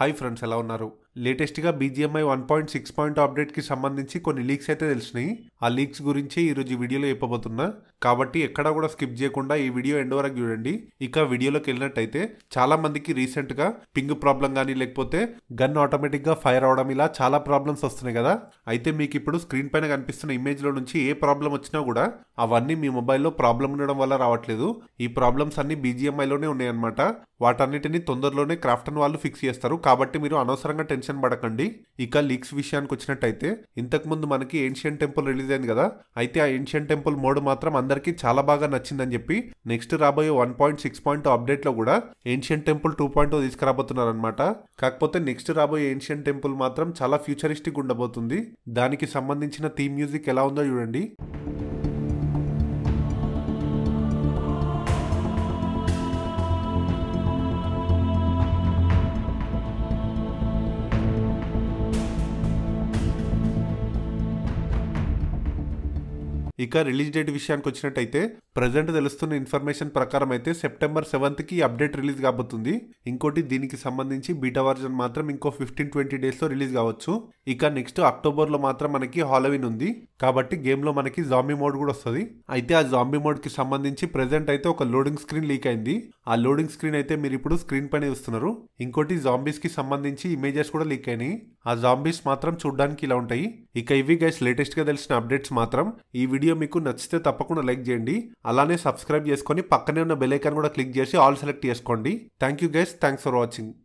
hi friends ఎలా ఉన్నారు లేటెస్ట్గా BGMI one point six point అప్డేట్కి సంబంధించి కొన్ని లీక్స్ అయితే తెలిసినాయి ఆ లీక్స్ గురించి ఈరోజు వీడియోలో చెప్పబోతున్నా కాబట్టి ఎక్కడా కూడా స్కిప్ చేయకుండా ఈ వీడియో ఎండ్ వరకు చూడండి ఇక వీడియోలోకి వెళ్ళినట్టయితే చాలా మందికి రీసెంట్గా పింగ్ ప్రాబ్లం కానీ లేకపోతే గన్ ఆటోమేటిక్గా ఫైర్ అవడం ఇలా చాలా ప్రాబ్లమ్స్ వస్తున్నాయి కదా అయితే మీకు ఇప్పుడు స్క్రీన్ పైన కనిపిస్తున్న ఇమేజ్లో నుంచి ఏ ప్రాబ్లం వచ్చినా కూడా అవన్నీ మీ మొబైల్లో ప్రాబ్లం ఉండడం వల్ల రావట్లేదు ఈ ప్రాబ్లమ్స్ అన్ని బీజిఎంఐలోనే ఉన్నాయన్నమాట వాటన్నిటిని తొందరలోనే క్రాఫ్టన్ వాళ్ళు ఫిక్స్ చేస్తారు కాబట్టి మీరు అనవసరంగా టెన్షన్ టెన్షన్ పడకండి ఇక లీక్స్ విషయానికి వచ్చినట్టయితే ఇంతకుముందు మనకి ఏన్షియన్ టెంపుల్ రిలీజ్ అయింది కదా అయితే ఆ ఏన్షియన్ టెంపుల్ మోడ్ మాత్రం అందరికీ చాలా బాగా నచ్చిందని చెప్పి నెక్స్ట్ రాబోయే వన్ పాయింట్ సిక్స్ పాయింట్ అప్డేట్లో కూడా ancient temple two point oh తీసుకురాబోతున్నారు అనమాట కాకపోతే నెక్స్ట్ రాబోయే ఏన్షియన్ టెంపుల్ మాత్రం చాలా ఫ్యూచరిస్టిక్ ఉండబోతుంది దానికి సంబంధించిన థీమ్ మ్యూజిక్ ఎలా ఉందో చూడండి ఇక రిలీజ్ డేట్ విషయానికి వచ్చినట్టయితే ప్రజెంట్ తెలుస్తున్న ఇన్ఫర్మేషన్ ప్రకారం అయితే సెప్టెంబర్ సెవెంత్కి అప్డేట్ రిలీజ్ కాబోతుంది ఇంకోటి దీనికి సంబంధించి బీటా వర్జన్ మాత్రం ఇంకో ఫిఫ్టీన్ ట్వంటీ డేస్లో రిలీజ్ కావచ్చు ఇక నెక్స్ట్ అక్టోబర్లో మాత్రం మనకి హాలోవిన్ ఉంది కాబట్టి గేమ్లో మనకి జాంబీ మోడ్ కూడా వస్తుంది అయితే ఆ జాంబీ మోడ్కి సంబంధించి ప్రజెంట్ అయితే ఒక లోడింగ్ స్క్రీన్ లీక్ అయింది ఆ లోడింగ్ స్క్రీన్ అయితే మీరు ఇప్పుడు స్క్రీన్ పైన చూస్తున్నారు ఇంకోటి జాంబీస్కి సంబంధించి ఇమేజెస్ కూడా లీక్ అయినాయి ఆ జాంబీస్ మాత్రం చూడడానికి ఇలా ఉంటాయి ఇక ఇవి గైస్ లేటెస్ట్గా తెలిసిన అప్డేట్స్ మాత్రం ఈ వీడియో మీకు నచ్చితే తప్పకుండా లైక్ చేయండి అలానే సబ్స్క్రైబ్ చేసుకొని పక్కనే ఉన్న బెల్ ఐకాన్ కూడా క్లిక్ చేసి ఆల్ సెలెక్ట్ చేసుకోండి thank you guys thanks for watching